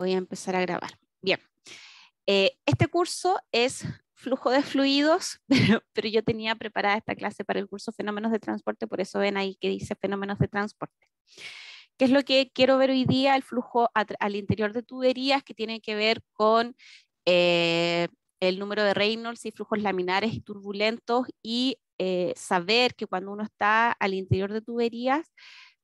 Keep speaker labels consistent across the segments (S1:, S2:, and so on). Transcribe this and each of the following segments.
S1: Voy a empezar a grabar. Bien. Eh, este curso es flujo de fluidos, pero, yo tenía preparada esta clase para el curso Fenómenos de Transporte, por eso ven ahí que dice Fenómenos de Transporte. ¿Qué es lo que quiero ver hoy día? El flujo al interior de tuberías que tiene que ver con eh, el número de Reynolds y flujos laminares y turbulentos y eh, saber que cuando uno está al interior de tuberías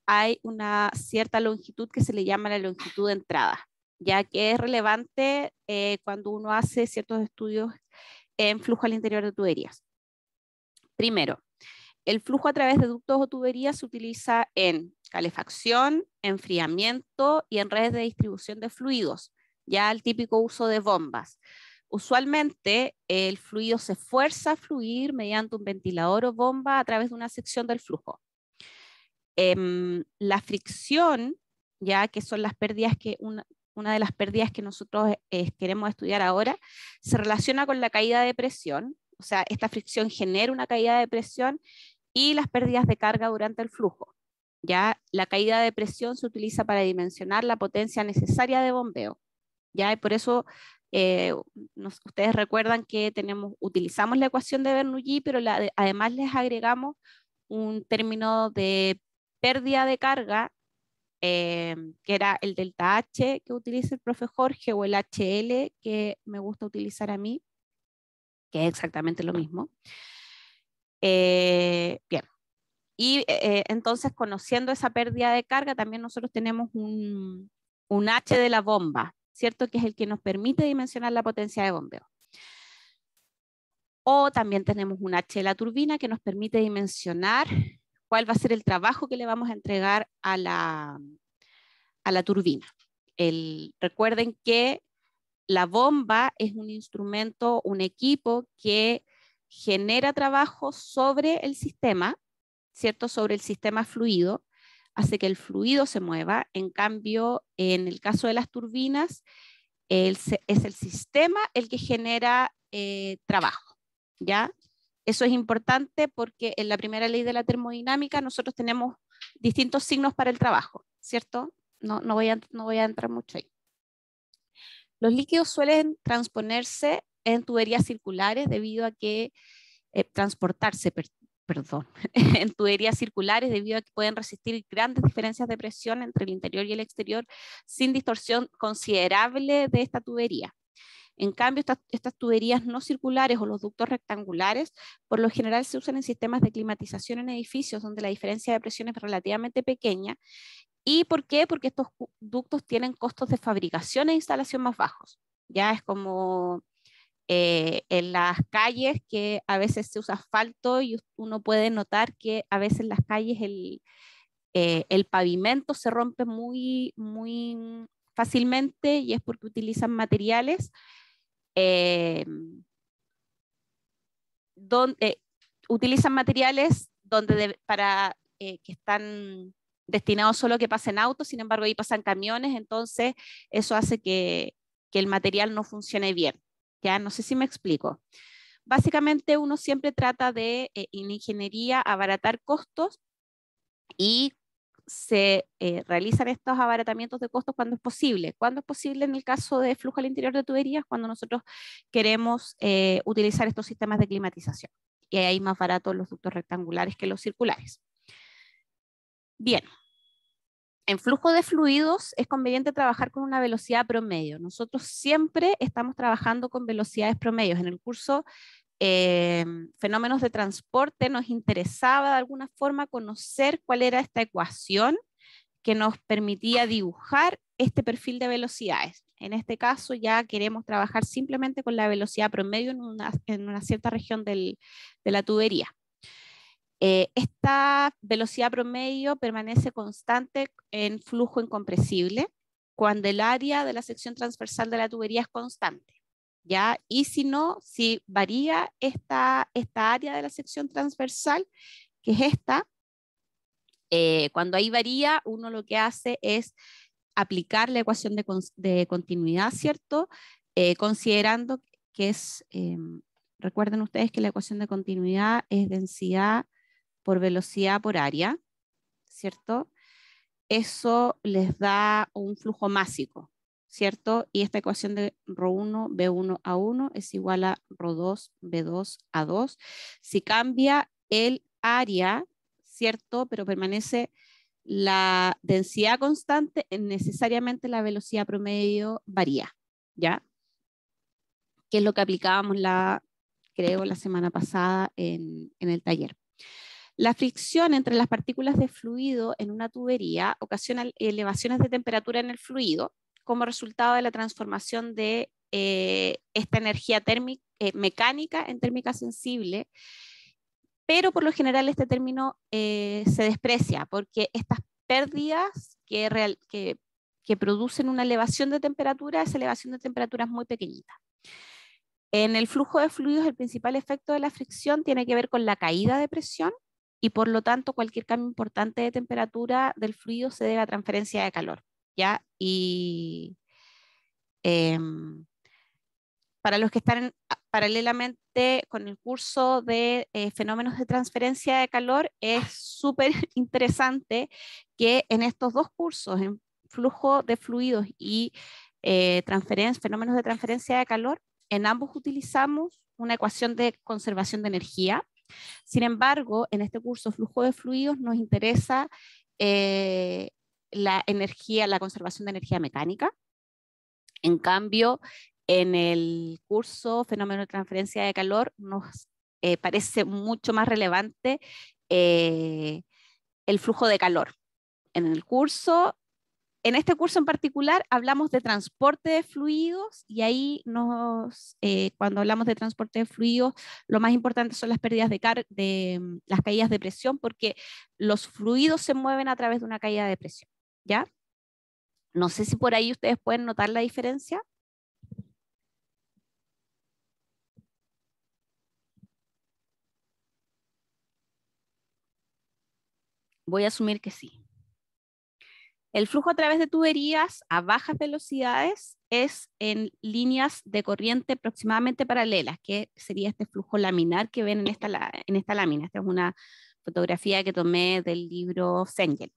S1: hay una cierta longitud que se le llama la longitud de entrada ya que es relevante eh, cuando uno hace ciertos estudios en flujo al interior de tuberías. Primero, el flujo a través de ductos o tuberías se utiliza en calefacción, enfriamiento y en redes de distribución de fluidos, ya el típico uso de bombas. Usualmente el fluido se fuerza a fluir mediante un ventilador o bomba a través de una sección del flujo. Em, la fricción, ya que son las pérdidas que, una, una de las pérdidas que nosotros eh, queremos estudiar ahora, se relaciona con la caída de presión, o sea, esta fricción genera una caída de presión y las pérdidas de carga durante el flujo. Ya la caída de presión se utiliza para dimensionar la potencia necesaria de bombeo. Ya por eso eh, ustedes recuerdan que tenemos, utilizamos la ecuación de Bernoulli, pero la además les agregamos un término de pérdida de carga Em, que era el delta H que utiliza el profe Jorge o el HL que me gusta utilizar a mí, que es exactamente lo mismo. Eh, bien, y eh, entonces conociendo esa pérdida de carga, también nosotros tenemos un, un H de la bomba, ¿cierto? Que es el que nos permite dimensionar la potencia de bombeo. O también tenemos un H de la turbina que nos permite dimensionar cuál va a ser el trabajo que le vamos a entregar a la, a la turbina. recuerden que la bomba es un instrumento, un equipo que genera trabajo sobre el sistema, ¿cierto? Sobre el sistema fluido, hace que el fluido se mueva. En cambio, en el caso de las turbinas, es el sistema el que genera eh, trabajo, ¿ya? Eso es importante porque en la primera ley de la termodinámica nosotros tenemos distintos signos para el trabajo, ¿cierto? No, voy, a, entrar mucho ahí. Los líquidos suelen transponerse en tuberías circulares debido a que, eh, transportarse, perdón, en tuberías circulares debido a que pueden resistir grandes diferencias de presión entre el interior y el exterior sin distorsión considerable de esta tubería. En cambio, estas, tuberías no circulares o los ductos rectangulares, por lo general se usan en sistemas de climatización en edificios donde la diferencia de presión es relativamente pequeña. ¿Y por qué? Porque estos ductos tienen costos de fabricación e instalación más bajos. Ya es como eh, en las calles que a veces se usa asfalto y uno puede notar que a veces en las calles el, eh, el pavimento se rompe muy, muy fácilmente y es porque utilizan materiales eh, donde, eh, utilizan materiales donde para eh, que están destinados solo a que pasen autos, sin embargo ahí pasan camiones, entonces eso hace que, el material no funcione bien. Ya no sé si me explico. Básicamente uno siempre trata de en ingeniería abaratar costos y se eh, realizan estos abaratamientos de costos cuando es posible. Cuando es posible en el caso de flujo al interior de tuberías? Cuando nosotros queremos eh, utilizar estos sistemas de climatización. Y ahí más baratos los ductos rectangulares que los circulares. Bien, en flujo de fluidos es conveniente trabajar con una velocidad promedio. Nosotros siempre estamos trabajando con velocidades promedios. En el curso Em, fenómenos de transporte, nos interesaba de alguna forma conocer cuál era esta ecuación que nos permitía dibujar este perfil de velocidades. En este caso ya queremos trabajar simplemente con la velocidad promedio en una, en una cierta región de la tubería. Eh, esta velocidad promedio permanece constante en flujo incompresible cuando el área de la sección transversal de la tubería es constante. Y si no, si varía esta, área de la sección transversal, que es esta, eh, cuando ahí varía, uno lo que hace es aplicar la ecuación de, continuidad, ¿cierto? Eh, considerando que es, em, recuerden ustedes que la ecuación de continuidad es densidad por velocidad por área, ¿cierto? Eso les da un flujo másico, ¿cierto? Y esta ecuación de Rho1, B1 a 1 es igual a Rho2, B2 a 2. Si cambia el área, ¿cierto? Pero permanece la densidad constante, eh, necesariamente la velocidad promedio varía, ¿ya? Que es lo que aplicábamos la, creo, la semana pasada en, en el taller. La fricción entre las partículas de fluido en una tubería ocasiona elevaciones de temperatura en el fluido, como resultado de la transformación de eh, esta energía térmica, eh, mecánica en térmica sensible, pero por lo general este término eh, se desprecia porque estas pérdidas que, que, producen una elevación de temperatura, esa elevación de temperatura es muy pequeñita. En el flujo de fluidos, el principal efecto de la fricción tiene que ver con la caída de presión y por lo tanto cualquier cambio importante de temperatura del fluido se debe a transferencia de calor. ¿ya? Y em, para los que están paralelamente con el curso de eh, fenómenos de transferencia de calor, es ah. súper interesante que en estos dos cursos, en flujo de fluidos y eh, fenómenos de transferencia de calor, en ambos utilizamos una ecuación de conservación de energía. Sin embargo, en este curso flujo de fluidos nos interesa eh, la energía, la conservación de energía mecánica. En cambio, en el curso Fenómeno de Transferencia de Calor nos eh, parece mucho más relevante eh, el flujo de calor. En el curso, en este curso en particular, hablamos de transporte de fluidos y ahí nos, eh, cuando hablamos de transporte de fluidos, lo más importante son las pérdidas de las caídas de presión porque los fluidos se mueven a través de una caída de presión. ¿ya? No sé si por ahí ustedes pueden notar la diferencia. Voy a asumir que sí. El flujo a través de tuberías a bajas velocidades es en líneas de corriente aproximadamente paralelas, que sería este flujo laminar que ven en esta, en esta lámina. Esta es una fotografía que tomé del libro Sengel.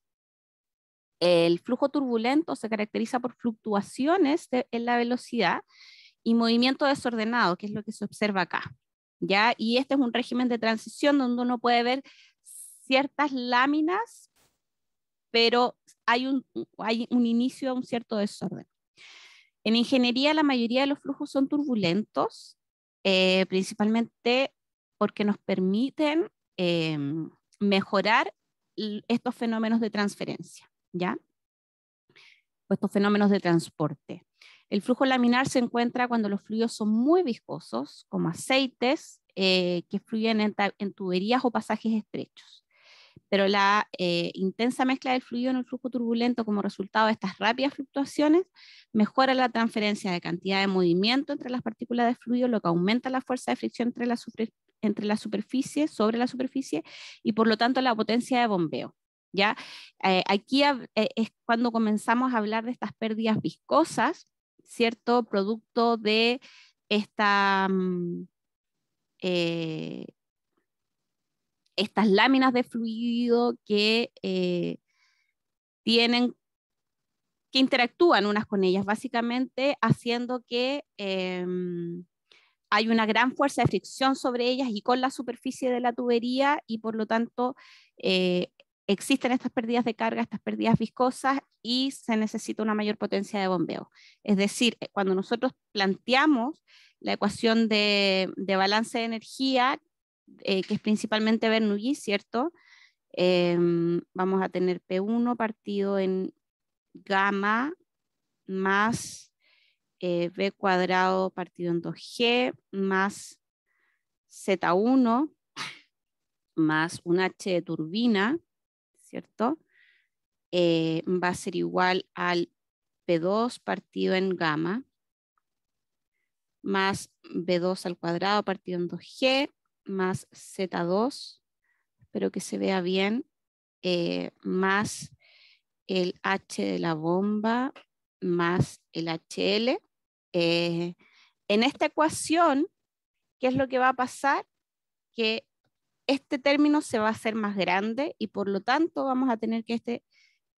S1: El flujo turbulento se caracteriza por fluctuaciones en la velocidad y movimiento desordenado, que es lo que se observa acá. ¿ya? Y este es un régimen de transición donde uno puede ver ciertas láminas, pero hay un, inicio a un cierto desorden. En ingeniería la mayoría de los flujos son turbulentos, eh, principalmente porque nos permiten em, mejorar estos fenómenos de transferencia. ¿ya? O estos fenómenos de transporte. El flujo laminar se encuentra cuando los fluidos son muy viscosos, como aceites eh, que fluyen en, tuberías o pasajes estrechos. Pero la eh, intensa mezcla del fluido en el flujo turbulento como resultado de estas rápidas fluctuaciones mejora la transferencia de cantidad de movimiento entre las partículas de fluido, lo que aumenta la fuerza de fricción entre la, entre la superficie, sobre la superficie, y por lo tanto la potencia de bombeo. ¿ya? Eh, aquí eh, es cuando comenzamos a hablar de estas pérdidas viscosas, ¿cierto? Producto de mm, eh, estas láminas de fluido que tienen que interactúan unas con ellas, básicamente haciendo que em, hay una gran fuerza de fricción sobre ellas y con la superficie de la tubería y por lo tanto eh, existen estas pérdidas de carga, estas pérdidas viscosas y se necesita una mayor potencia de bombeo. Es decir, eh, cuando nosotros planteamos la ecuación de, balance de energía, eh, que es principalmente Bernoulli, ¿cierto? Em, vamos a tener P1 partido en gamma más V eh, B cuadrado partido en 2G más Z1 más un H de turbina ¿cierto? Eh, va a ser igual al P2 partido en gamma más B2 al cuadrado partido en 2G más Z2, espero que se vea bien, eh, más el H de la bomba más el HL. Eh, en esta ecuación, ¿qué es lo que va a pasar? Que este término se va a hacer más grande y por lo tanto vamos a tener que este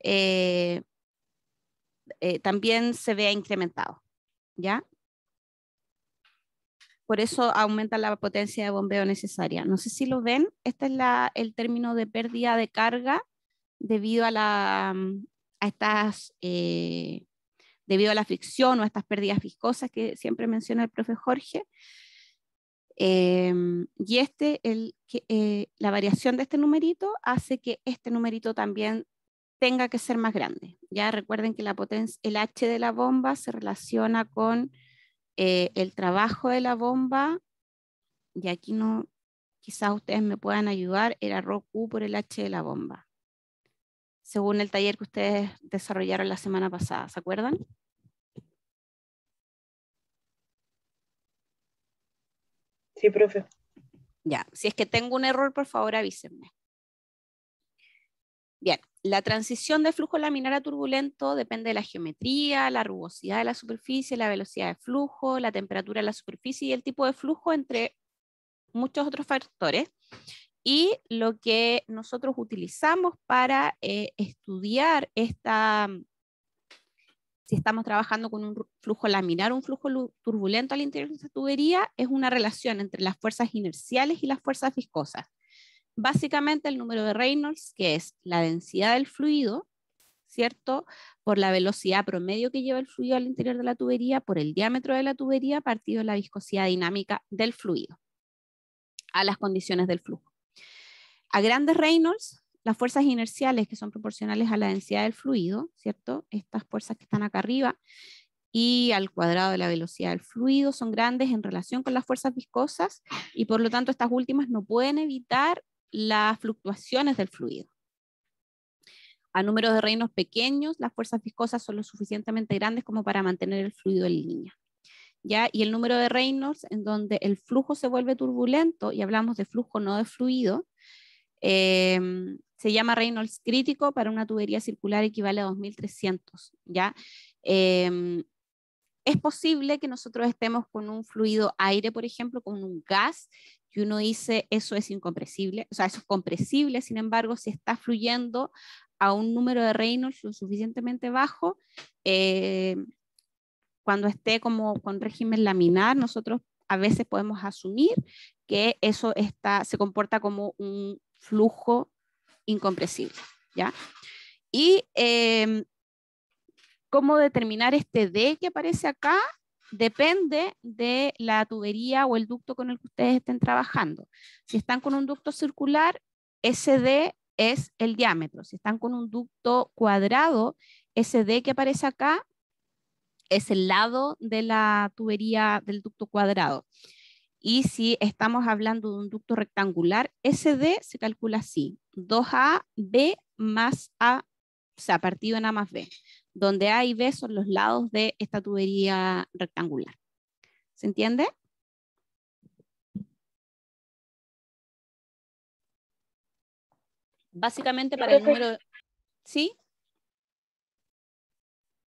S1: eh, eh, también se vea incrementado, ¿ya? Por eso aumenta la potencia de bombeo necesaria. No sé si lo ven, este es el término de pérdida de carga debido a, la, mm, a estas, eh, debido a la fricción o a estas pérdidas viscosas que siempre menciona el profe Jorge. Em, y este, eh, la variación de este numerito hace que este numerito también tenga que ser más grande. Ya recuerden que la el H de la bomba se relaciona con eh, el trabajo de la bomba. Y aquí no, quizás ustedes me puedan ayudar, era Rho Q por el H de la bomba. Según el taller que ustedes desarrollaron la semana pasada, ¿se acuerdan? Sí, profe. Ya, si es que tengo un error, por favor avísenme. Bien, la transición de flujo laminar a turbulento depende de la geometría, la rugosidad de la superficie, la velocidad de flujo, la temperatura de la superficie y el tipo de flujo, entre muchos otros factores. Y lo que nosotros utilizamos para eh, estudiar esta si estamos trabajando con un flujo laminar, un flujo turbulento al interior de esta tubería, es una relación entre las fuerzas inerciales y las fuerzas viscosas. Básicamente el número de Reynolds, que es la densidad del fluido, ¿cierto? Por la velocidad promedio que lleva el fluido al interior de la tubería, por el diámetro de la tubería, partido de la viscosidad dinámica del fluido, a las condiciones del flujo. A grandes Reynolds, las fuerzas inerciales que son proporcionales a la densidad del fluido, ¿cierto? Estas fuerzas que están acá arriba y al cuadrado de la velocidad del fluido son grandes en relación con las fuerzas viscosas y por lo tanto estas últimas no pueden evitar las fluctuaciones del fluido. A números de reinos pequeños, las fuerzas viscosas son lo suficientemente grandes como para mantener el fluido en línea. ¿Ya? Y el número de reinos en donde el flujo se vuelve turbulento, y hablamos de flujo, no de fluido, em, se llama Reynolds crítico, para una tubería circular equivale a 2.300, ¿ya? Em, es posible que nosotros estemos con un fluido aire, por ejemplo, con un gas, y uno dice eso es incompresible, o sea, eso es compresible, sin embargo, si está fluyendo a un número de Reynolds lo suficientemente bajo, eh, cuando esté como con régimen laminar, nosotros a veces podemos asumir que eso está, se comporta como un flujo incompresible. ¿ya? Y em, cómo determinar este D que aparece acá depende de la tubería o el ducto con el que ustedes estén trabajando. Si están con un ducto circular, ese D es el diámetro. Si están con un ducto cuadrado, ese D que aparece acá es el lado de la tubería del ducto cuadrado. Y si estamos hablando de un ducto rectangular, SD se calcula así, 2AB más A, o sea, partido en A más B, donde A y B son los lados de esta tubería rectangular. ¿Se entiende? Básicamente para el número... ¿Sí?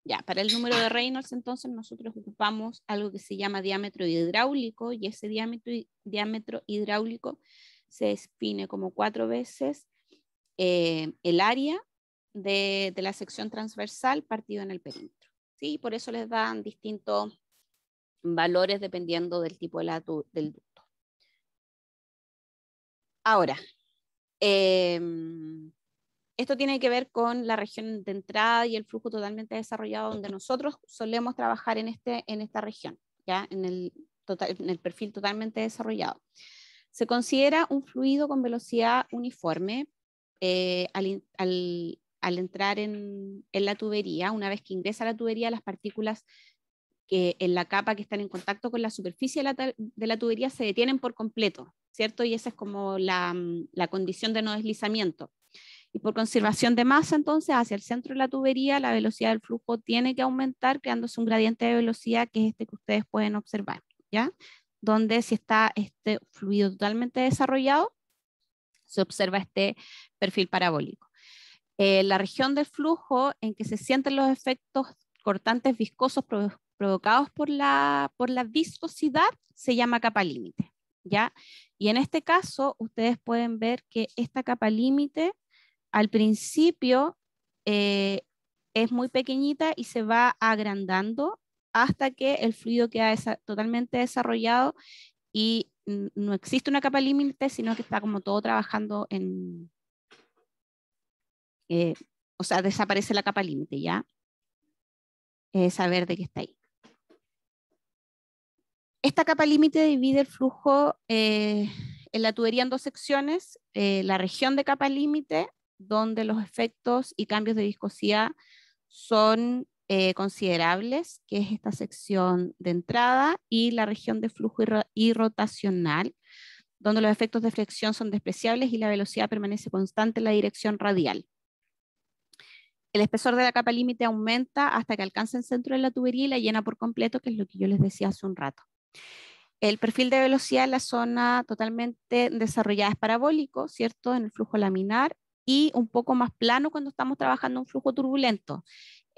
S1: Ya, para el número de Reynolds entonces nosotros ocupamos algo que se llama diámetro hidráulico y ese diámetro, diámetro hidráulico se define como cuatro veces eh, el área de, la sección transversal partido en el perímetro. ¿sí? Por eso les dan distintos valores dependiendo del tipo de la, del ducto. Ahora, em, esto tiene que ver con la región de entrada y el flujo totalmente desarrollado donde nosotros solemos trabajar en, este, en esta región, ¿ya? En, el en el perfil totalmente desarrollado. Se considera un fluido con velocidad uniforme eh, al, entrar en, la tubería. Una vez que ingresa a la tubería, las partículas que en la capa que están en contacto con la superficie de la, de la, tubería se detienen por completo, ¿cierto? Y esa es como la condición de no deslizamiento. Y por conservación de masa, entonces, hacia el centro de la tubería, la velocidad del flujo tiene que aumentar, creándose un gradiente de velocidad que es este que ustedes pueden observar, ¿ya? Donde si está este fluido totalmente desarrollado, se observa este perfil parabólico. Eh, la región del flujo en que se sienten los efectos cortantes viscosos provocados por la, por la viscosidad se llama capa límite, ¿ya? Y en este caso, ustedes pueden ver que esta capa límite al principio eh, es muy pequeñita y se va agrandando hasta que el fluido queda totalmente desarrollado y no existe una capa límite, sino que está como todo trabajando en... Eh, o sea, desaparece la capa límite, ¿ya? Eh, saber de qué está ahí. Esta capa límite divide el flujo eh, en la tubería en dos secciones, la región de capa límite donde los efectos y cambios de viscosidad son eh, considerables, que es esta sección de entrada y la región de flujo irrotacional, donde los efectos de flexión son despreciables y la velocidad permanece constante en la dirección radial. El espesor de la capa límite aumenta hasta que alcanza el centro de la tubería y la llena por completo, que es lo que yo les decía hace un rato. El perfil de velocidad en la zona totalmente desarrollada es parabólico, ¿cierto? En el flujo laminar y un poco más plano cuando estamos trabajando un flujo turbulento,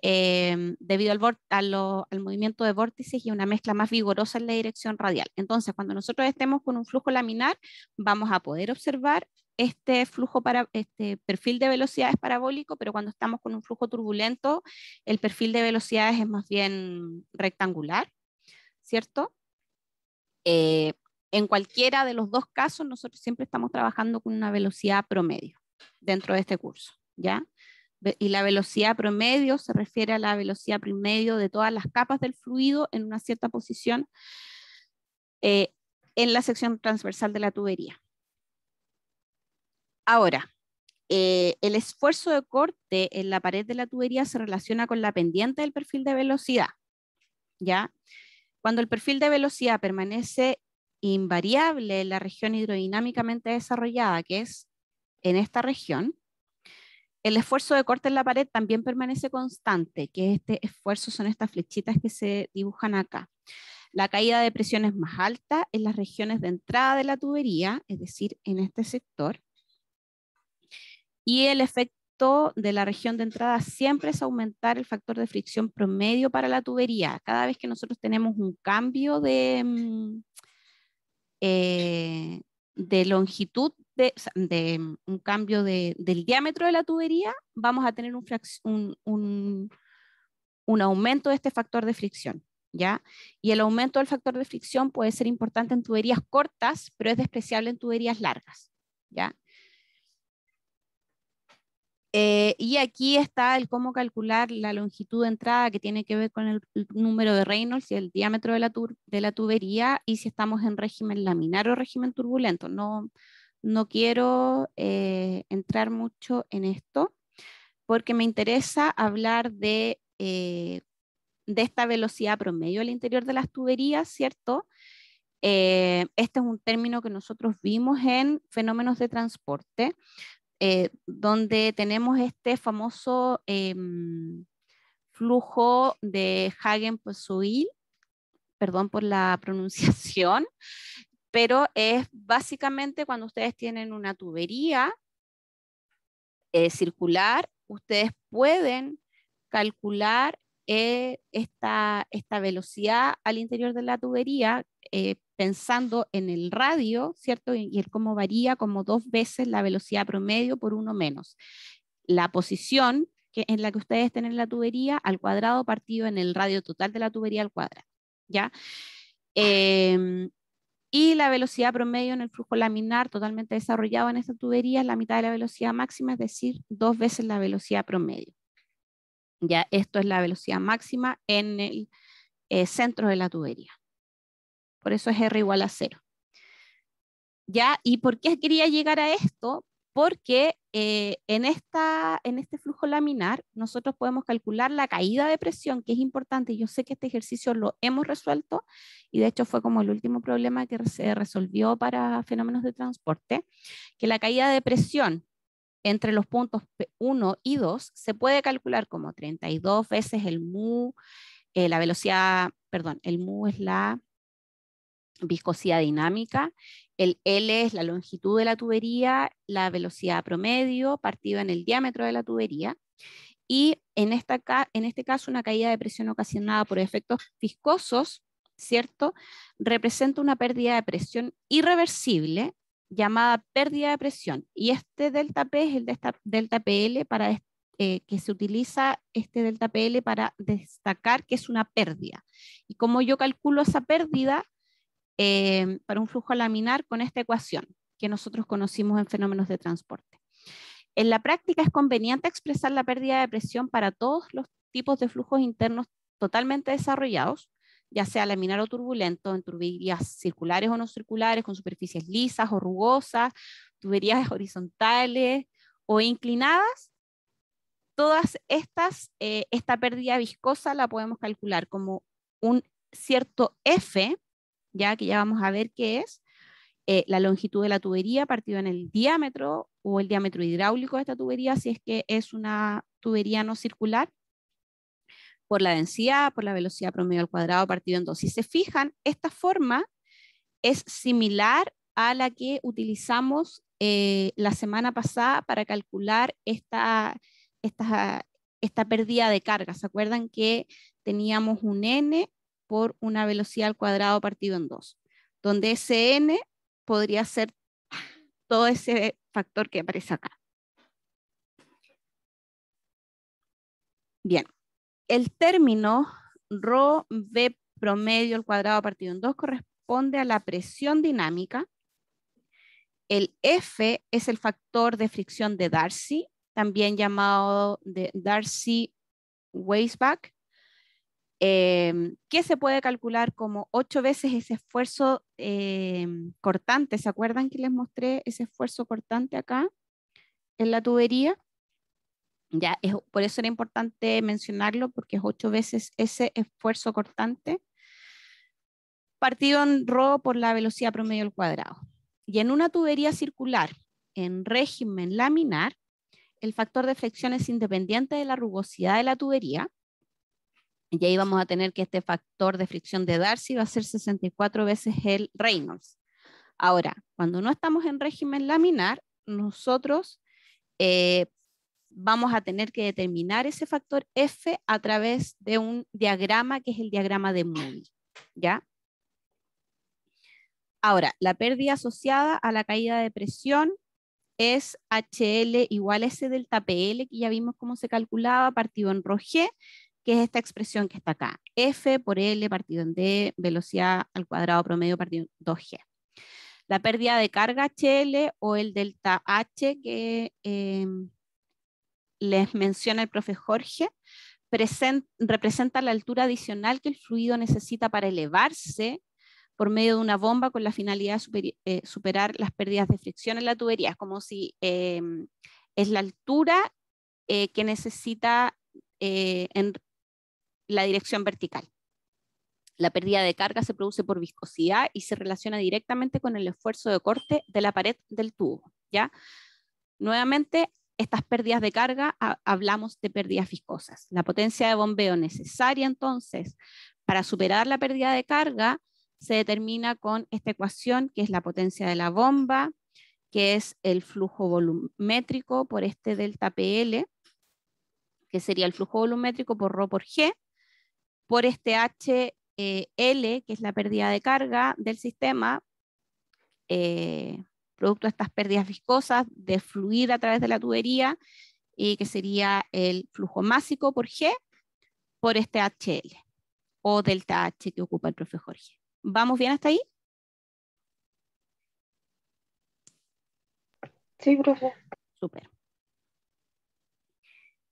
S1: em, debido al, al, movimiento de vórtices y una mezcla más vigorosa en la dirección radial. Entonces, cuando nosotros estemos con un flujo laminar, vamos a poder observar este flujo para este perfil de velocidades parabólico, pero cuando estamos con un flujo turbulento, el perfil de velocidades es más bien rectangular, ¿cierto? Eh, en cualquiera de los dos casos, nosotros siempre estamos trabajando con una velocidad promedio dentro de este curso, ¿ya? Y la velocidad promedio se refiere a la velocidad promedio de todas las capas del fluido en una cierta posición eh, en la sección transversal de la tubería. Ahora, eh, el esfuerzo de corte en la pared de la tubería se relaciona con la pendiente del perfil de velocidad. ¿ya? Cuando el perfil de velocidad permanece invariable en la región hidrodinámicamente desarrollada, que es en esta región, el esfuerzo de corte en la pared también permanece constante, que este esfuerzo son estas flechitas que se dibujan acá. La caída de presión es más alta en las regiones de entrada de la tubería, es decir, en este sector. Y el efecto de la región de entrada siempre es aumentar el factor de fricción promedio para la tubería. Cada vez que nosotros tenemos un cambio de, mm, eh, de longitud de, mm, un cambio del diámetro de la tubería, vamos a tener un, un, aumento de este factor de fricción. ¿Ya? Y el aumento del factor de fricción puede ser importante en tuberías cortas, pero es despreciable en tuberías largas, ¿ya? Eh, y aquí está el cómo calcular la longitud de entrada que tiene que ver con el, número de Reynolds y el diámetro de la, de la, tubería y si estamos en régimen laminar o régimen turbulento. No, no quiero eh, entrar mucho en esto porque me interesa hablar de, eh, de esta velocidad promedio al interior de las tuberías, ¿cierto? Eh, este es un término que nosotros vimos en fenómenos de transporte, donde tenemos este famoso em, flujo de hagen poiseuille perdón por la pronunciación, pero es básicamente cuando ustedes tienen una tubería eh, circular, ustedes pueden calcular eh, esta, velocidad al interior de la tubería eh, pensando en el radio, ¿cierto? Y, es el cómo varía como dos veces la velocidad promedio por uno menos. La posición en la que ustedes tienen la tubería al cuadrado partido en el radio total de la tubería al cuadrado, ¿ya? Eh, y la velocidad promedio en el flujo laminar totalmente desarrollado en esta tubería es la mitad de la velocidad máxima, es decir, dos veces la velocidad promedio. Ya esto es la velocidad máxima en el eh, centro de la tubería. Por eso es R igual a cero. ¿Ya? ¿Y por qué quería llegar a esto? porque eh, en, esta, en este flujo laminar nosotros podemos calcular la caída de presión, que es importante. Yo sé que este ejercicio lo hemos resuelto y de hecho fue como el último problema que se resolvió para fenómenos de transporte, que la caída de presión entre los puntos 1 y 2 se puede calcular como 32 veces el mu, eh, la velocidad, perdón, el mu es la viscosidad dinámica, el L es la longitud de la tubería, la velocidad promedio partido en el diámetro de la tubería, y en, esta, en este caso una caída de presión ocasionada por efectos viscosos, ¿cierto? Representa una pérdida de presión irreversible llamada pérdida de presión, y este delta P es el delta, PL para eh, que se utiliza este delta PL para destacar que es una pérdida. Y como yo calculo esa pérdida, Em, para un flujo laminar con esta ecuación que nosotros conocimos en fenómenos de transporte. En la práctica es conveniente expresar la pérdida de presión para todos los tipos de flujos internos totalmente desarrollados, ya sea laminar o turbulento, en tuberías circulares o no circulares, con superficies lisas o rugosas, tuberías horizontales o inclinadas, todas estas, eh, esta pérdida viscosa la podemos calcular como un cierto F ya que ya vamos a ver qué es, eh, la longitud de la tubería partido en el diámetro o el diámetro hidráulico de esta tubería, si es que es una tubería no circular, por la densidad, por la velocidad promedio al cuadrado partido en dos. Si se fijan, esta forma es similar a la que utilizamos eh, la semana pasada para calcular esta, esta, esta pérdida de carga. ¿Se acuerdan que teníamos un N por una velocidad al cuadrado partido en 2, donde ese n podría ser ah, todo ese factor que aparece acá. Bien, el término rho v promedio al cuadrado partido en 2 corresponde a la presión dinámica. El F es el factor de fricción de Darcy, también llamado de Darcy-Weisbach, eh, em, que se puede calcular como ocho veces ese esfuerzo em, cortante. ¿Se acuerdan que les mostré ese esfuerzo cortante acá en la tubería? Ya, es, por eso era importante mencionarlo, porque es ocho veces ese esfuerzo cortante partido en rho por la velocidad promedio al cuadrado. Y en una tubería circular en régimen laminar, el factor de flexión es independiente de la rugosidad de la tubería y ahí vamos a tener que este factor de fricción de Darcy va a ser 64 veces el Reynolds. Ahora, cuando no estamos en régimen laminar, nosotros eh, vamos a tener que determinar ese factor F a través de un diagrama que es el diagrama de Moody. ¿Ya? Ahora, la pérdida asociada a la caída de presión es HL igual a S delta PL, que ya vimos cómo se calculaba, partido en roje que es esta expresión que está acá, F por L partido en D, velocidad al cuadrado promedio partido en 2G. La pérdida de carga HL o el delta H que em, les menciona el profe Jorge, representa la altura adicional que el fluido necesita para elevarse por medio de una bomba con la finalidad de eh, superar las pérdidas de fricción en la tubería. Es como si em, es la altura eh, que necesita eh, en la dirección vertical. La pérdida de carga se produce por viscosidad y se relaciona directamente con el esfuerzo de corte de la pared del tubo. ¿ya? Nuevamente, estas pérdidas de carga, hablamos de pérdidas viscosas. La potencia de bombeo necesaria entonces para superar la pérdida de carga se determina con esta ecuación que es la potencia de la bomba, que es el flujo volumétrico por este delta PL, que sería el flujo volumétrico por ρ por G, por este HL, que es la pérdida de carga del sistema, eh, producto de estas pérdidas viscosas de fluir a través de la tubería, y que sería el flujo másico por G, por este HL o delta H que ocupa el profe Jorge. ¿Vamos bien hasta ahí? Sí, profe. Súper.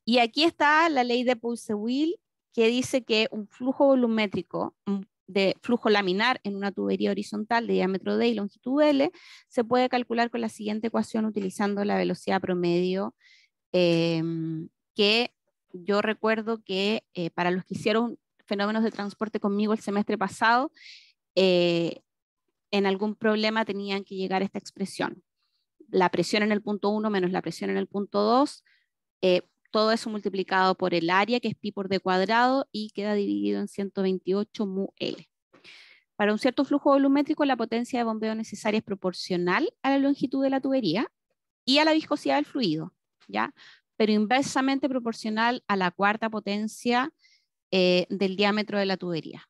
S1: Y aquí está la ley de Pulse-Will, que dice que un flujo volumétrico mm, de flujo laminar en una tubería horizontal de diámetro D y longitud L se puede calcular con la siguiente ecuación utilizando la velocidad promedio em, que yo recuerdo que eh, para los que hicieron fenómenos de transporte conmigo el semestre pasado, eh, en algún problema tenían que llegar a esta expresión. La presión en el punto 1 menos la presión en el punto 2 todo eso multiplicado por el área, que es pi por d cuadrado, y queda dividido en 128 mu L. Para un cierto flujo volumétrico, la potencia de bombeo necesaria es proporcional a la longitud de la tubería y a la viscosidad del fluido, ¿ya? pero inversamente proporcional a la cuarta potencia eh, del diámetro de la tubería.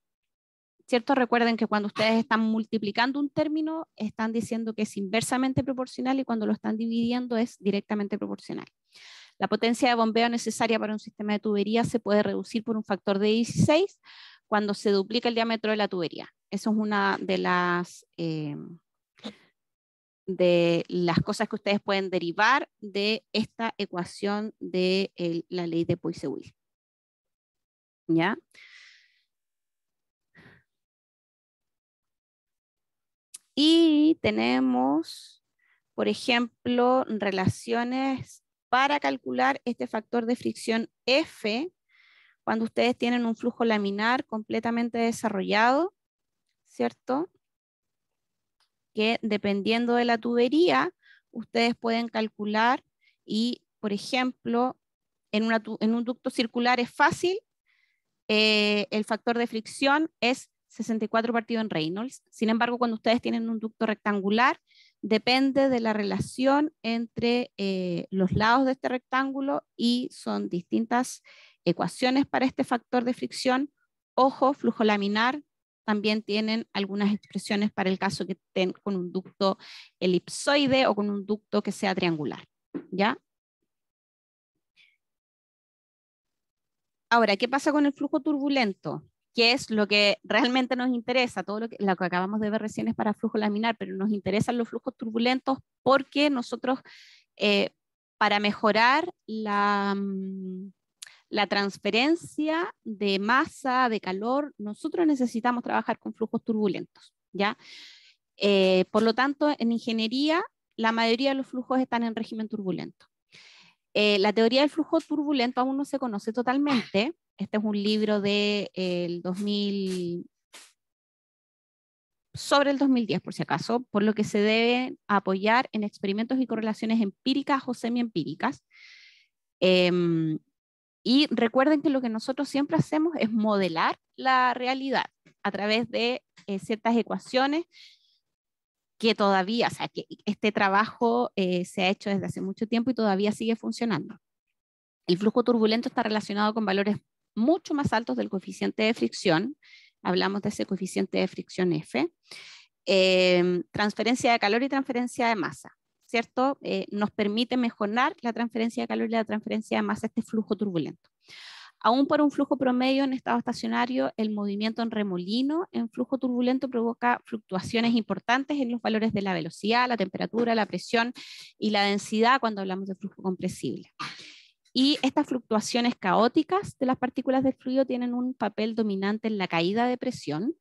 S1: ¿Cierto? Recuerden que cuando ustedes están multiplicando un término, están diciendo que es inversamente proporcional y cuando lo están dividiendo es directamente proporcional. La potencia de bombeo necesaria para un sistema de tubería se puede reducir por un factor de 16 cuando se duplica el diámetro de la tubería. Eso es una de las, eh, de las cosas que ustedes pueden derivar de esta ecuación de la ley de Poiseuille. ¿Ya? Y tenemos, por ejemplo, relaciones para calcular este factor de fricción F cuando ustedes tienen un flujo laminar completamente desarrollado, ¿cierto? Que dependiendo de la tubería, ustedes pueden calcular y, por ejemplo, en, un ducto circular es fácil, eh, el factor de fricción es 64 partido en Reynolds. Sin embargo, cuando ustedes tienen un ducto rectangular, depende de la relación entre eh, los lados de este rectángulo y son distintas ecuaciones para este factor de fricción. Ojo, flujo laminar, también tienen algunas expresiones para el caso que estén con un ducto elipsoide o con un ducto que sea triangular. ¿Ya? Ahora, ¿qué pasa con el flujo turbulento? que es lo que realmente nos interesa, todo lo que, acabamos de ver recién es para flujo laminar, pero nos interesan los flujos turbulentos porque nosotros, eh, para mejorar mm, la, transferencia de masa, de calor, nosotros necesitamos trabajar con flujos turbulentos, ¿ya? Eh, por lo tanto, en ingeniería, la mayoría de los flujos están en régimen turbulento. Eh, la teoría del flujo turbulento aún no se conoce totalmente. Este es un libro de, 2000, eh, sobre el 2010, por si acaso, por lo que se debe apoyar en experimentos y correlaciones empíricas o semiempíricas. Eh, y recuerden que lo que nosotros siempre hacemos es modelar la realidad a través de eh, ciertas ecuaciones que todavía, o sea, que este trabajo eh, se ha hecho desde hace mucho tiempo y todavía sigue funcionando. El flujo turbulento está relacionado con valores mucho más altos del coeficiente de fricción. Hablamos de ese coeficiente de fricción F. Em, transferencia de calor y transferencia de masa, ¿cierto? Eh, nos permite mejorar la transferencia de calor y la transferencia de masa, este flujo turbulento. Aún por un flujo promedio en estado estacionario, el movimiento en remolino en flujo turbulento provoca fluctuaciones importantes en los valores de la velocidad, la temperatura, la presión y la densidad cuando hablamos de flujo compresible. Y estas fluctuaciones caóticas de las partículas de fluido tienen un papel dominante en la caída de presión,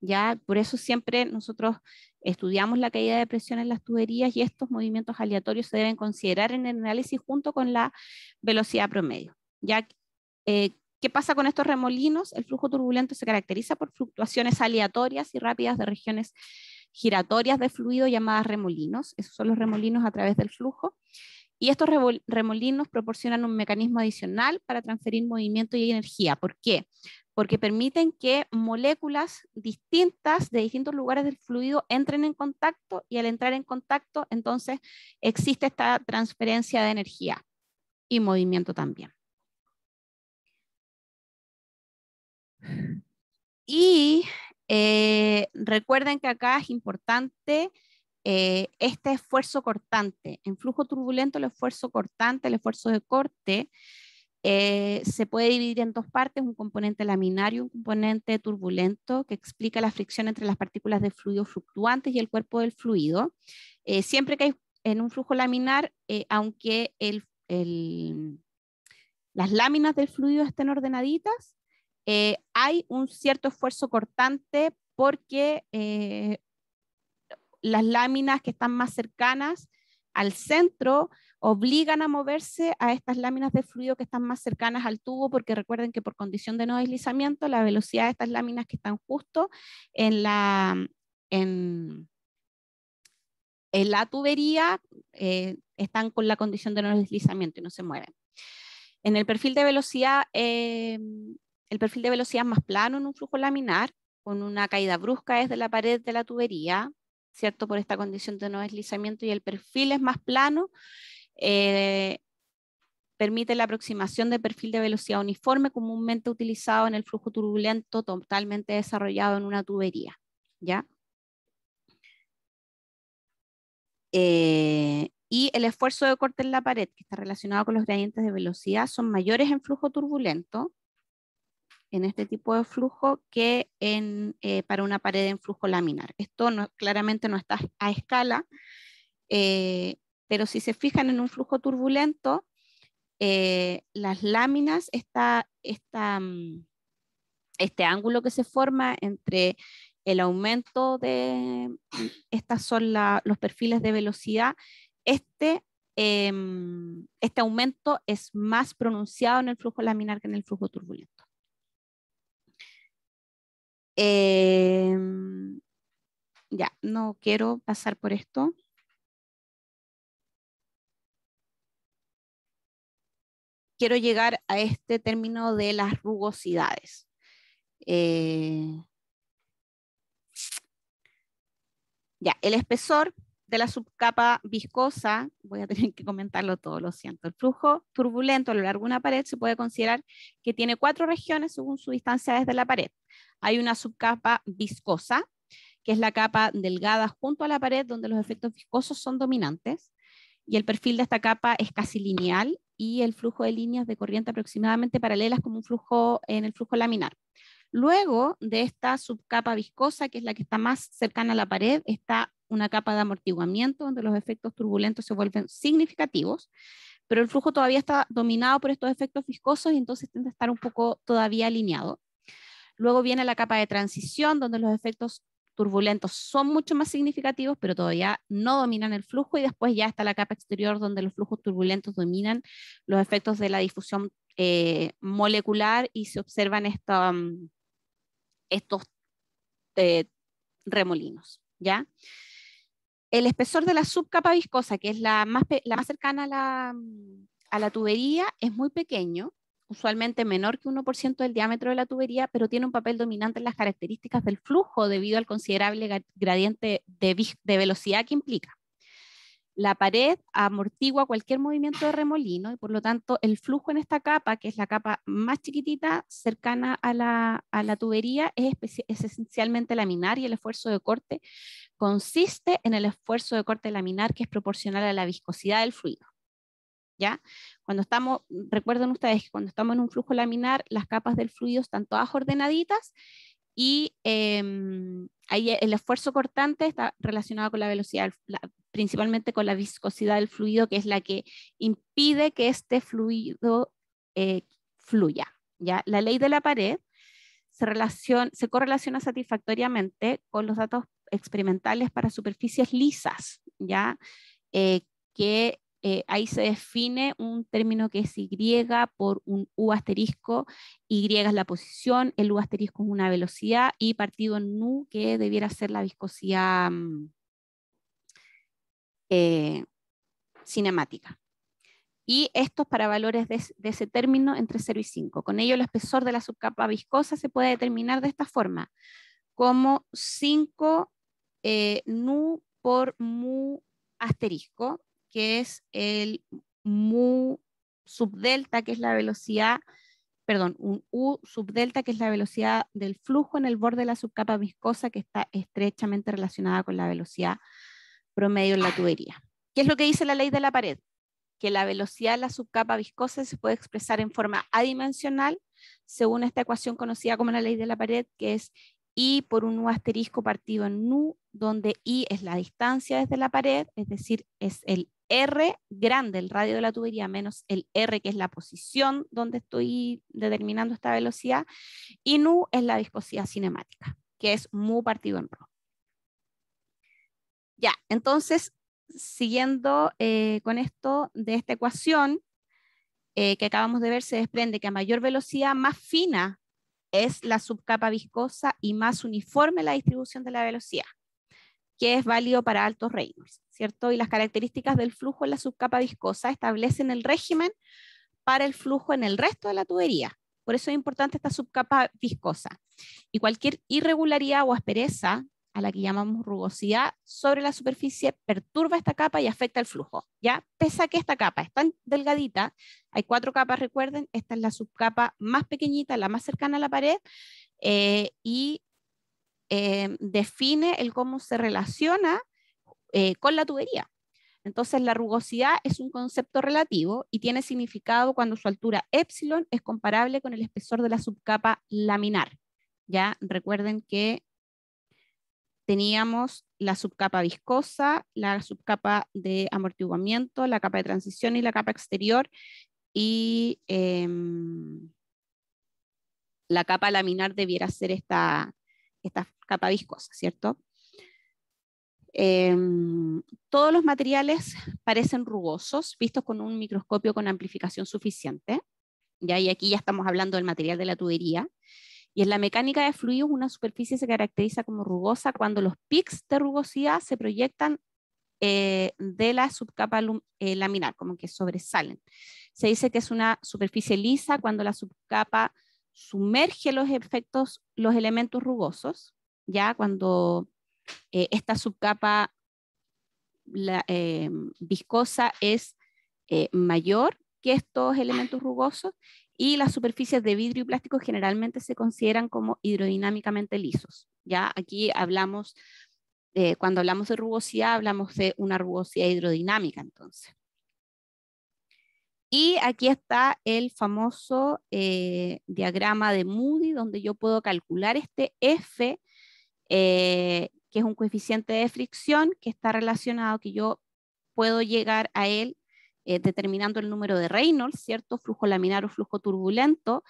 S1: ¿ya? Por eso siempre nosotros estudiamos la caída de presión en las tuberías y estos movimientos aleatorios se deben considerar en el análisis junto con la velocidad promedio. Ya eh, ¿Qué pasa con estos remolinos? El flujo turbulento se caracteriza por fluctuaciones aleatorias y rápidas de regiones giratorias de fluido llamadas remolinos. Esos son los remolinos a través del flujo. Y estos remolinos proporcionan un mecanismo adicional para transferir movimiento y energía. ¿Por qué? Porque permiten que moléculas distintas de distintos lugares del fluido entren en contacto y al entrar en contacto, entonces existe esta transferencia de energía y movimiento también. Y eh, recuerden que acá es importante eh, este esfuerzo cortante. En flujo turbulento el esfuerzo cortante, el esfuerzo de corte, eh, se puede dividir en dos partes, un componente laminar y un componente turbulento que explica la fricción entre las partículas de fluido fluctuantes y el cuerpo del fluido. siempre que hay en un flujo laminar, aunque las láminas del fluido estén ordenaditas, eh, hay un cierto esfuerzo cortante porque eh, las láminas que están más cercanas al centro obligan a moverse a estas láminas de fluido que están más cercanas al tubo, porque recuerden que por condición de no deslizamiento, la velocidad de estas láminas que están justo en la, en, la tubería eh, están con la condición de no deslizamiento y no se mueven. En el perfil de velocidad el perfil de velocidad más plano en un flujo laminar, con una caída brusca desde la pared de la tubería, ¿cierto? Por esta condición de no deslizamiento y el perfil es más plano, eh, permite la aproximación de perfil de velocidad uniforme comúnmente utilizado en el flujo turbulento totalmente desarrollado en una tubería, ¿ya? Eh, y el esfuerzo de corte en la pared, que está relacionado con los gradientes de velocidad, son mayores en flujo turbulento, en este tipo de flujo que en, eh, para una pared en flujo laminar. Esto claramente no está a escala, eh, pero si se fijan en un flujo turbulento, eh, las láminas, mm, este ángulo que se forma entre el aumento de, estas son los perfiles de velocidad, este em, este aumento es más pronunciado en el flujo laminar que en el flujo turbulento. Eh, ya, no quiero pasar por esto. Quiero llegar a este término de las rugosidades. Eh, ya, el espesor de la subcapa viscosa, voy a tener que comentarlo todo, lo siento, el flujo turbulento a lo largo de una pared se puede considerar que tiene cuatro regiones según su distancia desde la pared. Hay una subcapa viscosa, que es la capa delgada junto a la pared donde los efectos viscosos son dominantes, y el perfil de esta capa es casi lineal y el flujo de líneas de corriente aproximadamente paralelas como un flujo en el flujo laminar. Luego de esta subcapa viscosa, que es la que está más cercana a la pared, está una capa de amortiguamiento donde los efectos turbulentos se vuelven significativos, pero el flujo todavía está dominado por estos efectos viscosos y entonces tiende a estar un poco todavía alineado. Luego viene la capa de transición donde los efectos turbulentos son mucho más significativos, pero todavía no dominan el flujo y después ya está la capa exterior donde los flujos turbulentos dominan los efectos de la difusión eh, molecular y se observan mm, estos eh, remolinos, ¿ya? El espesor de la subcapa viscosa, que es la más, la más cercana a la, a la tubería, es muy pequeño, usualmente menor que 1% del diámetro de la tubería, pero tiene un papel dominante en las características del flujo debido al considerable gradiente de, de velocidad que implica la pared amortigua cualquier movimiento de remolino y por lo tanto el flujo en esta capa, que es la capa más chiquitita cercana a la, tubería, es, esencialmente laminar y el esfuerzo de corte consiste en el esfuerzo de corte laminar que es proporcional a la viscosidad del fluido. ¿Ya? Cuando estamos, recuerden ustedes que cuando estamos en un flujo laminar, las capas del fluido están todas ordenaditas y em, ahí el esfuerzo cortante está relacionado con la velocidad, la principalmente con la viscosidad del fluido, que es la que impide que este fluido eh, fluya. ¿ya? La ley de la pared se, relaciona, se correlaciona satisfactoriamente con los datos experimentales para superficies lisas, ¿ya? Eh, que eh, ahí se define un término que es Y por un U asterisco, Y es la posición, el U asterisco es una velocidad y partido en nu que debiera ser la viscosidad. Mm, eh, cinemática. Y estos para valores de, ese término entre 0 y 5. Con ello, el espesor de la subcapa viscosa se puede determinar de esta forma, como 5 eh, nu por mu asterisco, que es el mu subdelta, que es la velocidad, perdón, un u subdelta, que es la velocidad del flujo en el borde de la subcapa viscosa, que está estrechamente relacionada con la velocidad promedio en la tubería. ¿Qué es lo que dice la ley de la pared? Que la velocidad de la subcapa viscosa se puede expresar en forma adimensional según esta ecuación conocida como la ley de la pared, que es I por un asterisco partido en nu, donde I es la distancia desde la pared, es decir, es el R grande, el radio de la tubería, menos el R que es la posición donde estoy determinando esta velocidad, y nu es la viscosidad cinemática, que es mu partido en rho. Ya, entonces, siguiendo eh, con esto de esta ecuación eh, que acabamos de ver, se desprende que a mayor velocidad, más fina es la subcapa viscosa y más uniforme la distribución de la velocidad, que es válido para altos reinos, ¿cierto? Y las características del flujo en la subcapa viscosa establecen el régimen para el flujo en el resto de la tubería. Por eso es importante esta subcapa viscosa. Y cualquier irregularidad o aspereza a la que llamamos rugosidad sobre la superficie perturba esta capa y afecta el flujo. ¿ya? Pese a que esta capa es tan delgadita, hay cuatro capas, recuerden, esta es la subcapa más pequeñita, la más cercana a la pared, eh, y eh, define el cómo se relaciona eh, con la tubería. Entonces, la rugosidad es un concepto relativo y tiene significado cuando su altura epsilon es comparable con el espesor de la subcapa laminar. Ya recuerden que teníamos la subcapa viscosa, la subcapa de amortiguamiento, la capa de transición y la capa exterior y em, la capa laminar debiera ser esta, esta capa viscosa, ¿cierto? Em, todos los materiales parecen rugosos, vistos con un microscopio con amplificación suficiente. ¿ya? Y aquí ya estamos hablando del material de la tubería. Y en la mecánica de fluidos, una superficie se caracteriza como rugosa cuando los pics de rugosidad se proyectan eh, de la subcapa eh, laminar, como que sobresalen. Se dice que es una superficie lisa cuando la subcapa sumerge los efectos, los elementos rugosos, ya cuando eh, esta subcapa viscosa es mayor que estos elementos rugosos y las superficies de vidrio y plástico generalmente se consideran como hidrodinámicamente lisos. Ya aquí hablamos, eh, cuando hablamos de rugosidad, hablamos de una rugosidad hidrodinámica entonces. Y aquí está el famoso eh, diagrama de Moody, donde yo puedo calcular este F, eh, que es un coeficiente de fricción que está relacionado, que yo puedo llegar a él eh, determinando el número de Reynolds, ¿cierto? Flujo laminar o flujo turbulento,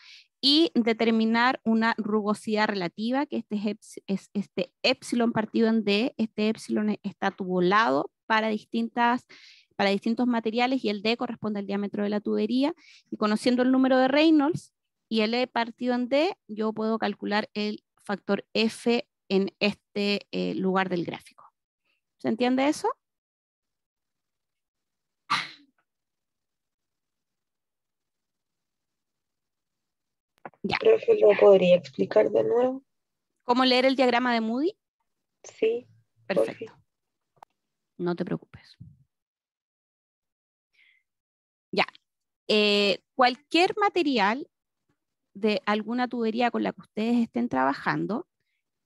S1: y determinar una rugosidad relativa, que este, es, este epsilon partido en D, este epsilon e, está tubulado para distintas para distintos materiales y el D corresponde al diámetro de la tubería y conociendo el número de Reynolds y el E partido en D, yo puedo calcular el factor F en este eh, lugar del gráfico. ¿Se entiende eso? Creo que ¿lo podría explicar de nuevo? ¿Cómo leer el diagrama de Moody? Sí. Perfecto. No te preocupes. Ya. Eh, cualquier material de alguna tubería con la que ustedes estén trabajando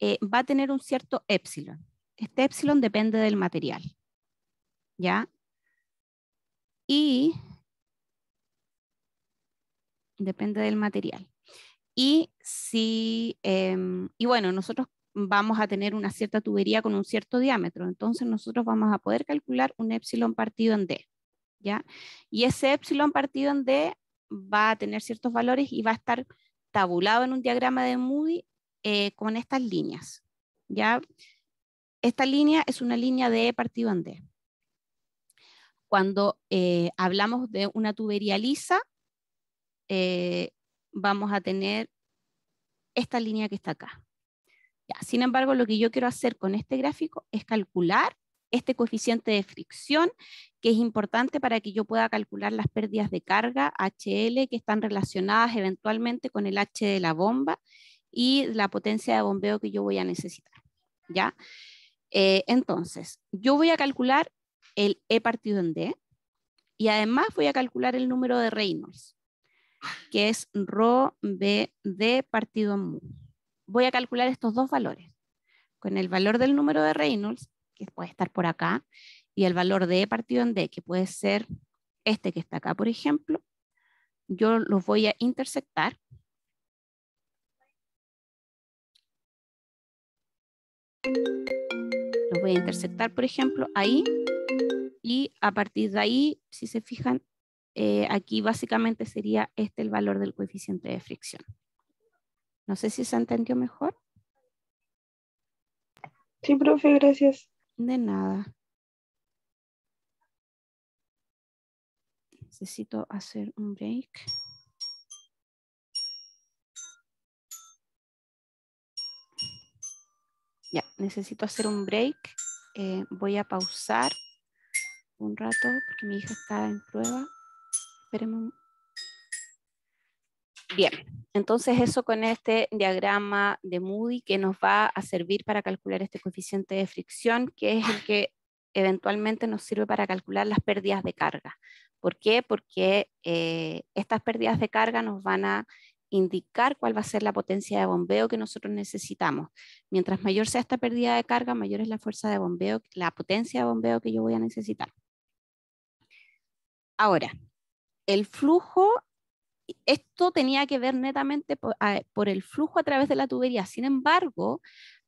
S1: eh, va a tener un cierto épsilon. Este épsilon depende del material. ¿Ya? Y depende del material. Y, si, em, bueno, nosotros vamos a tener una cierta tubería con un cierto diámetro, entonces nosotros vamos a poder calcular un epsilon partido en D. ¿ya? Y ese epsilon partido en D va a tener ciertos valores y va a estar tabulado en un diagrama de Moody eh, con estas líneas. ¿ya? Esta línea es una línea de E partido en D. Cuando eh, hablamos de una tubería lisa, eh, vamos a tener esta línea que está acá. sin embargo, lo que yo quiero hacer con este gráfico es calcular este coeficiente de fricción, que es importante para que yo pueda calcular las pérdidas de carga HL que están relacionadas eventualmente con el H de la bomba y la potencia de bombeo que yo voy a necesitar. ¿ya? Eh, entonces, yo voy a calcular el E partido en D y además voy a calcular el número de Reynolds que es Rho B, D partido mu. Voy a calcular estos dos valores. Con el valor del número de Reynolds, que puede estar por acá, y el valor de partido en D, que puede ser este que está acá, por ejemplo, yo los voy a intersectar. Los voy a intersectar, por ejemplo, ahí. Y a partir de ahí, si se fijan, eh, aquí básicamente sería este el valor del coeficiente de fricción. No sé si se entendió mejor. Sí, profe, gracias. De nada. Necesito hacer un break. Ya, necesito hacer un break. Eh, voy a pausar un rato porque mi hija está en prueba. Bien, entonces eso con este diagrama de Moody que nos va a servir para calcular este coeficiente de fricción, que es el que eventualmente nos sirve para calcular las pérdidas de carga. ¿Por qué? Porque eh, estas pérdidas de carga nos van a indicar cuál va a ser la potencia de bombeo que nosotros necesitamos. Mientras mayor sea esta pérdida de carga, mayor es la fuerza de bombeo, la potencia de bombeo que yo voy a necesitar. Ahora, el flujo, esto tenía que ver netamente por, el flujo a través de la tubería. Sin embargo,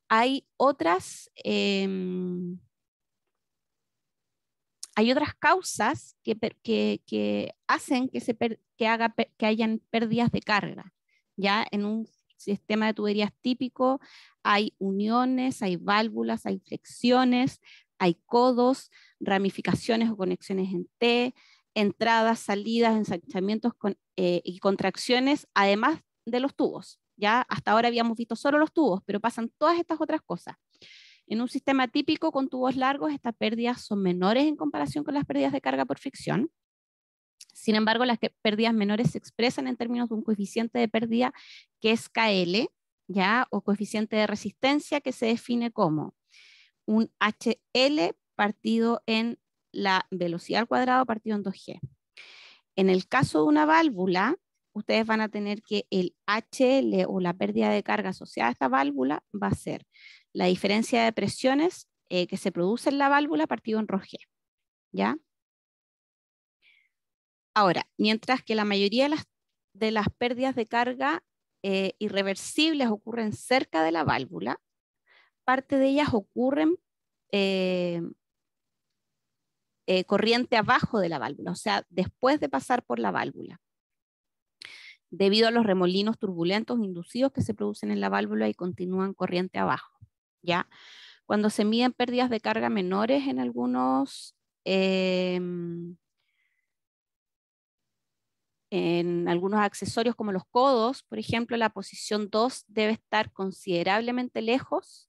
S1: hay otras, em, hay otras causas que, hacen que, se que, haga, que hayan pérdidas de carga. ¿ya? En un sistema de tuberías típico hay uniones, hay válvulas, hay flexiones, hay codos, ramificaciones o conexiones en T, entradas, salidas, ensanchamientos eh, y contracciones, además de los tubos. Ya hasta ahora habíamos visto solo los tubos, pero pasan todas estas otras cosas. En un sistema típico con tubos largos, estas pérdidas son menores en comparación con las pérdidas de carga por fricción. Sin embargo, las pérdidas menores se expresan en términos de un coeficiente de pérdida que es KL, ¿ya? o coeficiente de resistencia que se define como un HL partido en la velocidad al cuadrado partido en 2G. En el caso de una válvula, ustedes van a tener que el HL o la pérdida de carga asociada a esta válvula va a ser la diferencia de presiones eh, que se produce en la válvula partido en 2G. ¿Ya? Ahora, mientras que la mayoría de las, pérdidas de carga eh, irreversibles ocurren cerca de la válvula, parte de ellas ocurren eh, eh, corriente abajo de la válvula, o sea, después de pasar por la válvula. Debido a los remolinos turbulentos inducidos que se producen en la válvula y continúan corriente abajo. ¿ya? Cuando se miden pérdidas de carga menores en algunos... Em, en algunos accesorios como los codos, por ejemplo, la posición 2 debe estar considerablemente lejos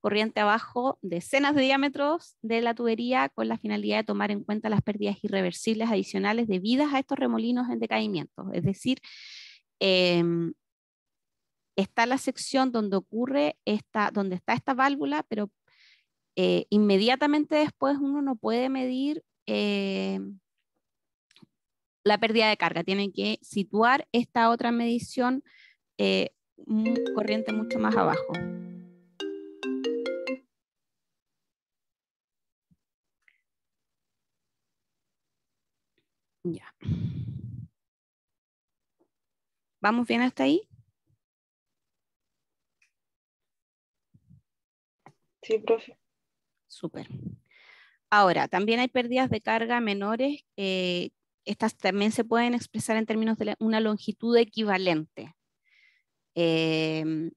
S1: corriente abajo, decenas de diámetros de la tubería con la finalidad de tomar en cuenta las pérdidas irreversibles adicionales debidas a estos remolinos en decaimiento. Es decir, em, está la sección donde ocurre esta, donde está esta válvula, pero eh, inmediatamente después uno no puede medir em, la pérdida de carga. Tienen que situar esta otra medición eh, corriente mucho más abajo. ¿Vamos bien hasta ahí? Sí, profe. Súper. Ahora, también hay pérdidas de carga menores. Eh, estas también se pueden expresar en términos de una longitud equivalente. Em,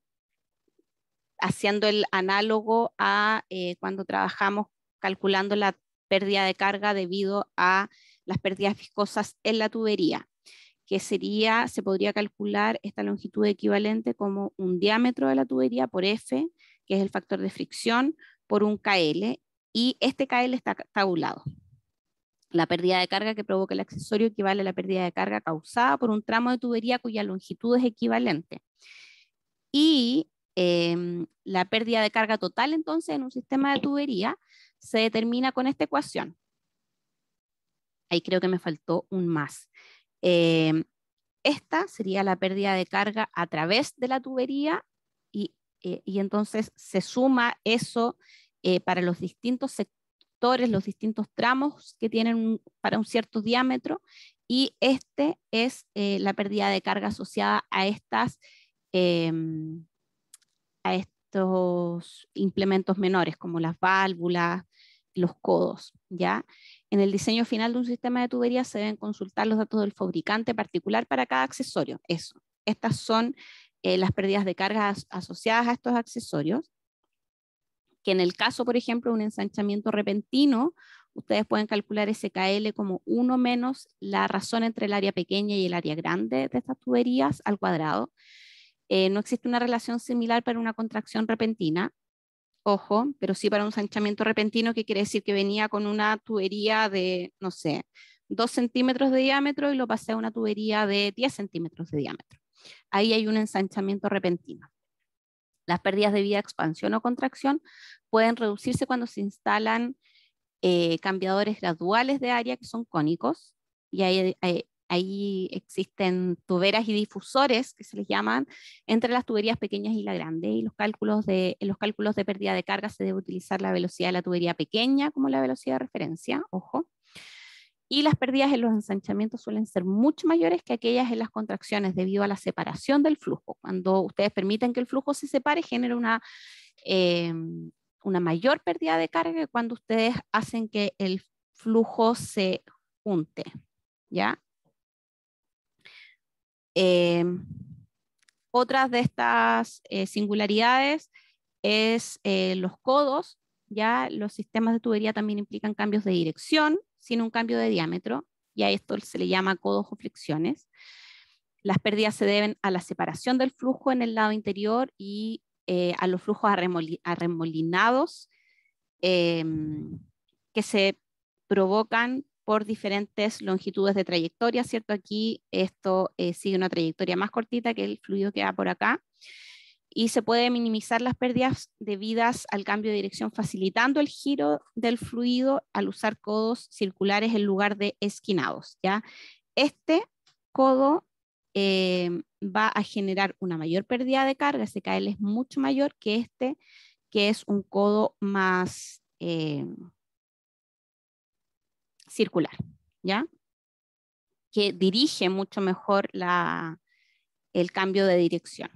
S1: haciendo el análogo a eh, cuando trabajamos calculando la pérdida de carga debido a las pérdidas viscosas en la tubería, que sería, se podría calcular esta longitud equivalente como un diámetro de la tubería por F, que es el factor de fricción, por un KL, y este KL está tabulado. La pérdida de carga que provoca el accesorio equivale a la pérdida de carga causada por un tramo de tubería cuya longitud es equivalente. Y em, la pérdida de carga total entonces en un sistema de tubería se determina con esta ecuación. Ahí creo que me faltó un más. Em, esta sería la pérdida de carga a través de la tubería y, eh, entonces se suma eso eh, para los distintos sectores, los distintos tramos que tienen para un cierto diámetro y este es eh, la pérdida de carga asociada a estas em, a estos implementos menores como las válvulas, los codos, ¿ya? En el diseño final de un sistema de tuberías se deben consultar los datos del fabricante particular para cada accesorio. Eso. Estas son eh, las pérdidas de carga asociadas a estos accesorios. Que en el caso, por ejemplo, de un ensanchamiento repentino, ustedes pueden calcular SKL como 1 menos la razón entre el área pequeña y el área grande de estas tuberías al cuadrado. Eh, no existe una relación similar para una contracción repentina ojo, pero sí para un ensanchamiento repentino, que quiere decir que venía con una tubería de, no sé, 2 centímetros de diámetro y lo pasé a una tubería de 10 centímetros de diámetro. Ahí hay un ensanchamiento repentino. Las pérdidas de vida, expansión o contracción pueden reducirse cuando se instalan eh, cambiadores graduales de área que son cónicos y ahí, ahí, Ahí existen tuberas y difusores, que se les llaman, entre las tuberías pequeñas y la grande. Y los cálculos de, en los cálculos de pérdida de carga se debe utilizar la velocidad de la tubería pequeña como la velocidad de referencia, ojo. Y las pérdidas en los ensanchamientos suelen ser mucho mayores que aquellas en las contracciones debido a la separación del flujo. Cuando ustedes permiten que el flujo se separe, genera una... Eh, una mayor pérdida de carga que cuando ustedes hacen que el flujo se junte, ¿ya? Em, otras de estas eh, singularidades es eh, los codos, ya los sistemas de tubería también implican cambios de dirección sin un cambio de diámetro, y a esto se le llama codos o flexiones. Las pérdidas se deben a la separación del flujo en el lado interior y eh, a los flujos arremolinados em, que se provocan por diferentes longitudes de trayectoria, ¿cierto? Aquí esto eh, sigue una trayectoria más cortita que el fluido que va por acá. Y se puede minimizar las pérdidas debidas al cambio de dirección facilitando el giro del fluido al usar codos circulares en lugar de esquinados, ¿ya? Este codo eh, va a generar una mayor pérdida de carga, ese KL es mucho mayor que este, que es un codo más... Eh, circular, ¿ya? Que dirige mucho mejor el cambio de dirección.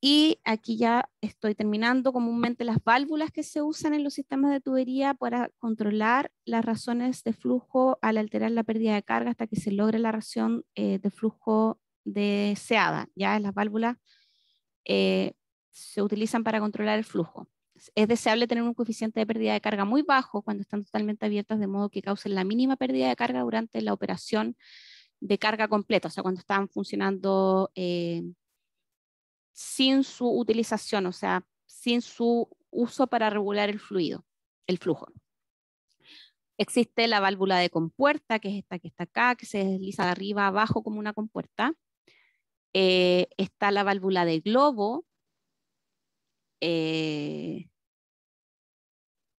S1: Y aquí ya estoy terminando comúnmente las válvulas que se usan en los sistemas de tubería para controlar las razones de flujo al alterar la pérdida de carga hasta que se logre la ración eh, de flujo deseada. Ya las válvulas eh, se utilizan para controlar el flujo es deseable tener un coeficiente de pérdida de carga muy bajo cuando están totalmente abiertas, de modo que causen la mínima pérdida de carga durante la operación de carga completa, o sea, cuando están funcionando eh, sin su utilización, o sea, sin su uso para regular el fluido, el flujo. Existe la válvula de compuerta, que es esta que está acá, que se desliza de arriba abajo como una compuerta. Eh, está la válvula de globo, eh,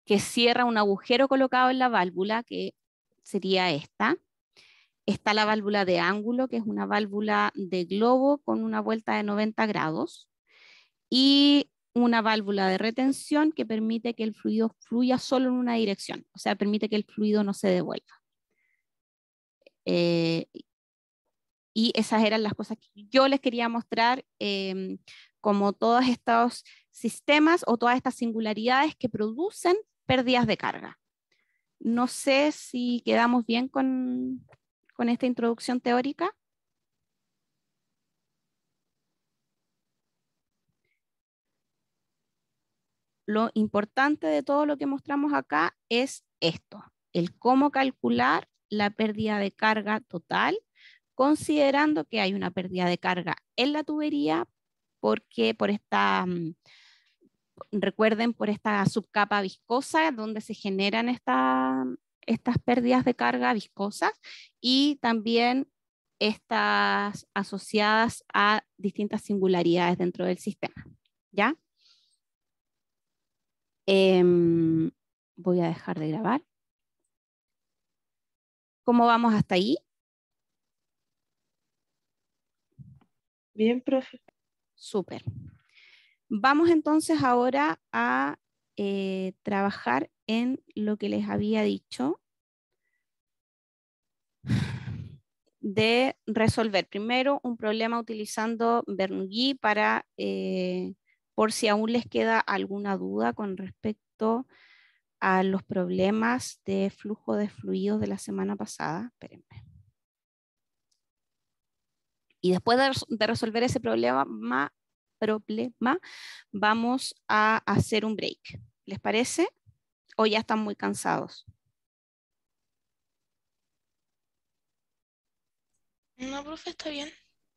S1: que cierra un agujero colocado en la válvula, que sería esta. Está la válvula de ángulo, que es una válvula de globo con una vuelta de 90 grados. Y una válvula de retención que permite que el fluido fluya solo en una dirección, o sea, permite que el fluido no se devuelva. Eh, y esas eran las cosas que yo les quería mostrar em, como todos estos sistemas o todas estas singularidades que producen pérdidas de carga. No sé si quedamos bien con, esta introducción teórica. Lo importante de todo lo que mostramos acá es esto, el cómo calcular la pérdida de carga total, considerando que hay una pérdida de carga en la tubería porque por esta, mm, recuerden, por esta subcapa viscosa donde se generan estas pérdidas de carga viscosas y también estas asociadas a distintas singularidades dentro del sistema. ¿Ya? Em, voy a dejar de grabar. ¿Cómo vamos hasta ahí? Bien, profe. Super. Vamos entonces ahora a eh, trabajar en lo que les había dicho de resolver primero un problema utilizando Bernoulli para, eh, por si aún les queda alguna duda con respecto a los problemas de flujo de fluidos de la semana pasada. Espérenme. Y después de, resolver ese problema, problema, vamos a hacer un break. ¿Les parece? ¿O ya están muy cansados? No, profe, está bien.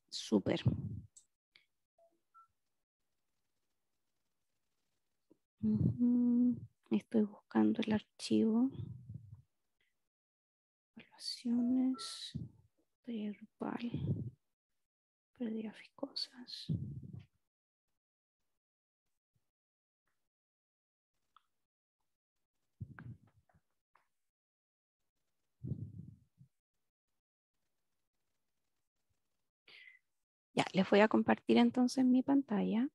S1: Súper. Estoy buscando el archivo. Evaluaciones verbal. Ya, les voy a compartir entonces mi pantalla.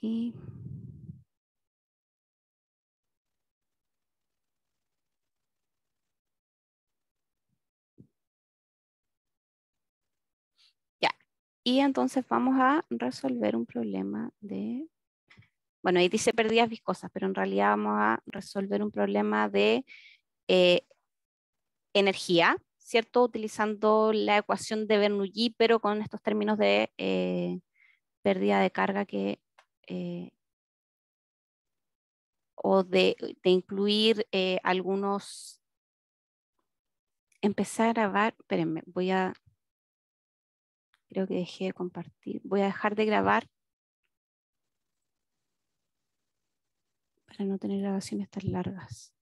S1: Y Y entonces vamos a resolver un problema de... Bueno, ahí dice pérdidas viscosas, pero en realidad vamos a resolver un problema de eh, energía, ¿cierto? Utilizando la ecuación de Bernoulli, pero con estos términos de eh, pérdida de carga que... Eh, o de, incluir algunos... Empezar a grabar, espérenme, voy a Creo que dejé de compartir. Voy a dejar de grabar para no tener grabaciones tan largas.